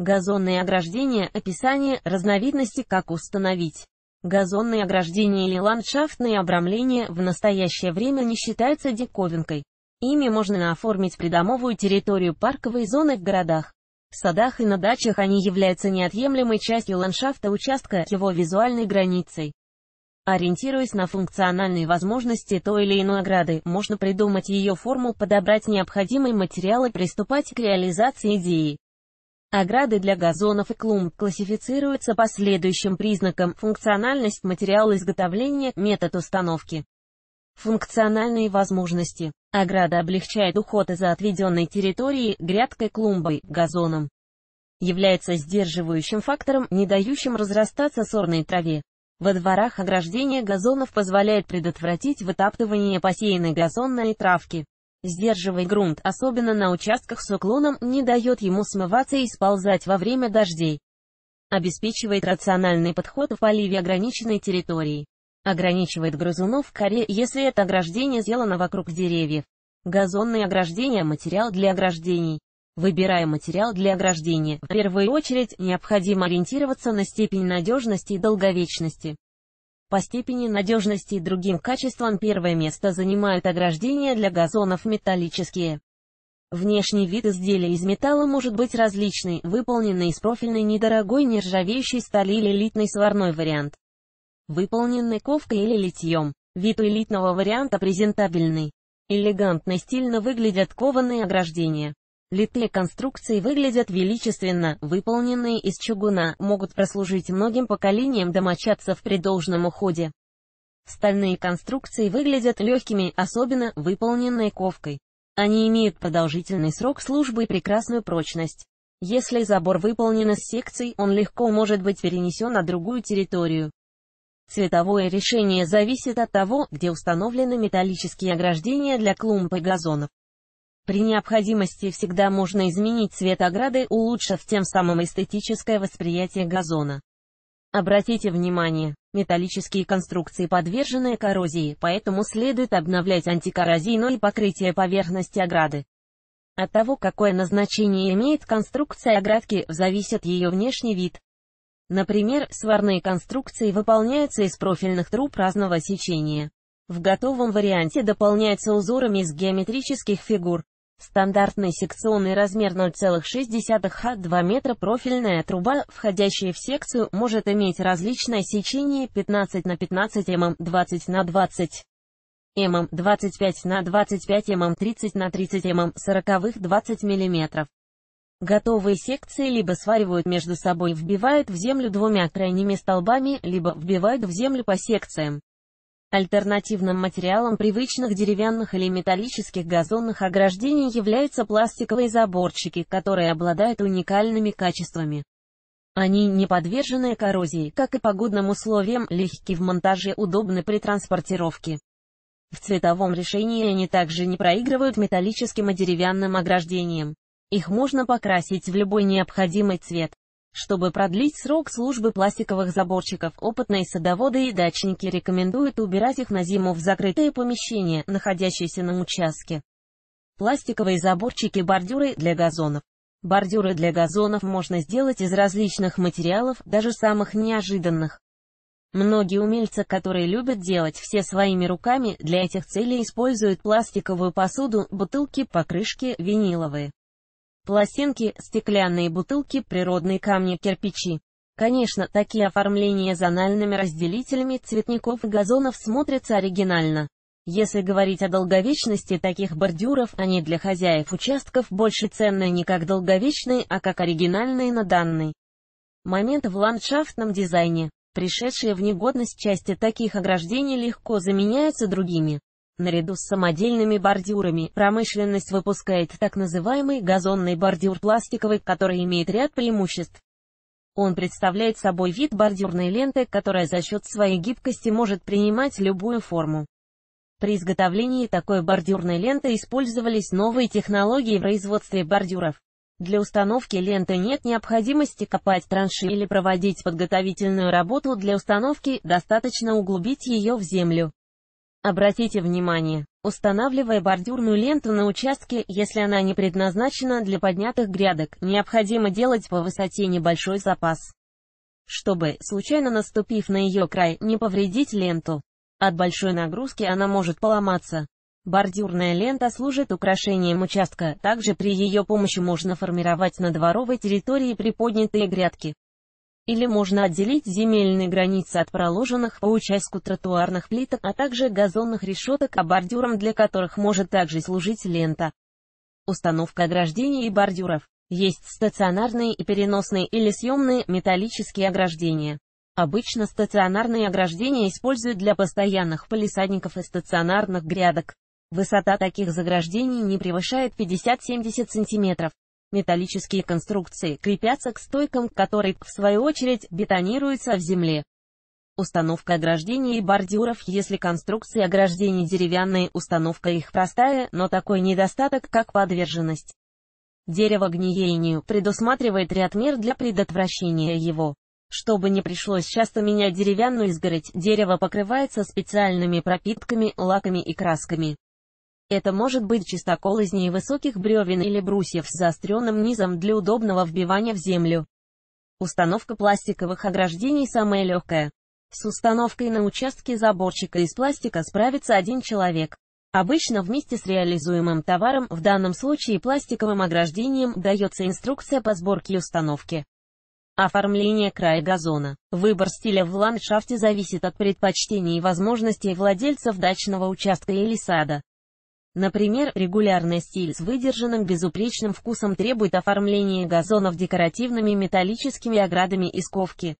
Газонные ограждения – описание разновидности, как установить. Газонные ограждения или ландшафтные обрамления в настоящее время не считаются диковинкой. Ими можно оформить придомовую территорию парковой зоны в городах. В садах и на дачах они являются неотъемлемой частью ландшафта участка, его визуальной границей. Ориентируясь на функциональные возможности той или иной ограды, можно придумать ее форму, подобрать необходимый материал и приступать к реализации идеи. Ограды для газонов и клумб классифицируются по следующим признакам функциональность, материал изготовления, метод установки. Функциональные возможности. Ограда облегчает уход из-за отведенной территории, грядкой, клумбой, газоном. Является сдерживающим фактором, не дающим разрастаться сорной траве. Во дворах ограждение газонов позволяет предотвратить вытаптывание посеянной газонной травки. Сдерживая грунт, особенно на участках с уклоном, не дает ему смываться и сползать во время дождей. Обеспечивает рациональный подход в поливе ограниченной территории. Ограничивает грызунов в коре, если это ограждение сделано вокруг деревьев. Газонные ограждения – материал для ограждений. Выбирая материал для ограждения, в первую очередь необходимо ориентироваться на степень надежности и долговечности. По степени надежности и другим качествам первое место занимают ограждения для газонов металлические. Внешний вид изделия из металла может быть различный, выполненный из профильной недорогой нержавеющей стали или элитный сварной вариант. Выполненный ковкой или литьем. Вид у элитного варианта презентабельный. Элегантно и стильно выглядят кованые ограждения. Литые конструкции выглядят величественно, выполненные из чугуна, могут прослужить многим поколениям домочадцев при должном уходе. Стальные конструкции выглядят легкими, особенно выполненные ковкой. Они имеют продолжительный срок службы и прекрасную прочность. Если забор выполнен из секций, он легко может быть перенесен на другую территорию. Цветовое решение зависит от того, где установлены металлические ограждения для клумб и газонов. При необходимости всегда можно изменить цвет ограды, улучшив тем самым эстетическое восприятие газона. Обратите внимание, металлические конструкции подвержены коррозии, поэтому следует обновлять антикоррозийное покрытие поверхности ограды. От того, какое назначение имеет конструкция оградки, зависит ее внешний вид. Например, сварные конструкции выполняются из профильных труб разного сечения. В готовом варианте дополняются узорами из геометрических фигур. Стандартный секционный размер 0,6 х 2 метра профильная труба, входящая в секцию, может иметь различное сечение 15 на 15 мм, 20 на 20 мм, 25 на 25 мм, 30 на 30 мм, 40 20 мм. Готовые секции либо сваривают между собой, вбивают в землю двумя крайними столбами, либо вбивают в землю по секциям. Альтернативным материалом привычных деревянных или металлических газонных ограждений являются пластиковые заборчики, которые обладают уникальными качествами. Они не подвержены коррозии, как и погодным условиям, легки в монтаже, удобны при транспортировке. В цветовом решении они также не проигрывают металлическим и деревянным ограждениям. Их можно покрасить в любой необходимый цвет. Чтобы продлить срок службы пластиковых заборчиков, опытные садоводы и дачники рекомендуют убирать их на зиму в закрытые помещения, находящиеся на участке. Пластиковые заборчики бордюры для газонов. Бордюры для газонов можно сделать из различных материалов, даже самых неожиданных. Многие умельцы, которые любят делать все своими руками, для этих целей используют пластиковую посуду, бутылки, покрышки, виниловые. Пластинки, стеклянные бутылки, природные камни, кирпичи. Конечно, такие оформления зональными разделителями цветников и газонов смотрятся оригинально. Если говорить о долговечности таких бордюров, они для хозяев участков больше ценны не как долговечные, а как оригинальные на данный момент в ландшафтном дизайне. Пришедшие в негодность части таких ограждений легко заменяются другими. Наряду с самодельными бордюрами, промышленность выпускает так называемый газонный бордюр пластиковый, который имеет ряд преимуществ. Он представляет собой вид бордюрной ленты, которая за счет своей гибкости может принимать любую форму. При изготовлении такой бордюрной ленты использовались новые технологии в производстве бордюров. Для установки ленты нет необходимости копать транши или проводить подготовительную работу для установки, достаточно углубить ее в землю. Обратите внимание, устанавливая бордюрную ленту на участке, если она не предназначена для поднятых грядок, необходимо делать по высоте небольшой запас, чтобы, случайно наступив на ее край, не повредить ленту. От большой нагрузки она может поломаться. Бордюрная лента служит украшением участка, также при ее помощи можно формировать на дворовой территории приподнятые грядки. Или можно отделить земельные границы от проложенных по участку тротуарных плиток, а также газонных решеток, а бордюром для которых может также служить лента. Установка ограждений и бордюров. Есть стационарные и переносные или съемные металлические ограждения. Обычно стационарные ограждения используют для постоянных полисадников и стационарных грядок. Высота таких заграждений не превышает 50-70 см. Металлические конструкции крепятся к стойкам, которые, в свою очередь, бетонируются в земле. Установка ограждений и бордюров Если конструкции ограждений деревянные, установка их простая, но такой недостаток, как подверженность дерево гниению, предусматривает ряд мер для предотвращения его. Чтобы не пришлось часто менять деревянную изгородь, дерево покрывается специальными пропитками, лаками и красками. Это может быть чистокол из невысоких бревен или брусьев с заостренным низом для удобного вбивания в землю. Установка пластиковых ограждений самая легкая. С установкой на участке заборчика из пластика справится один человек. Обычно вместе с реализуемым товаром, в данном случае пластиковым ограждением, дается инструкция по сборке и установке. Оформление края газона. Выбор стиля в ландшафте зависит от предпочтений и возможностей владельцев дачного участка или сада. Например, регулярный стиль с выдержанным безупречным вкусом требует оформления газонов декоративными металлическими оградами из ковки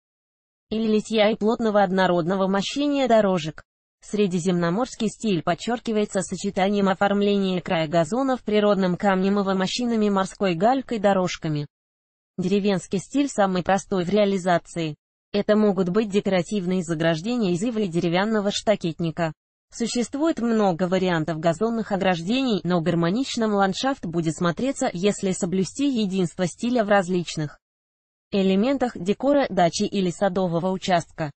или литья и плотного однородного мощения дорожек. Средиземноморский стиль подчеркивается сочетанием оформления края газонов природным камнем и мощинами, морской галькой дорожками. Деревенский стиль самый простой в реализации. Это могут быть декоративные заграждения из ивы и деревянного штакетника. Существует много вариантов газонных ограждений, но гармоничным ландшафт будет смотреться, если соблюсти единство стиля в различных элементах декора дачи или садового участка.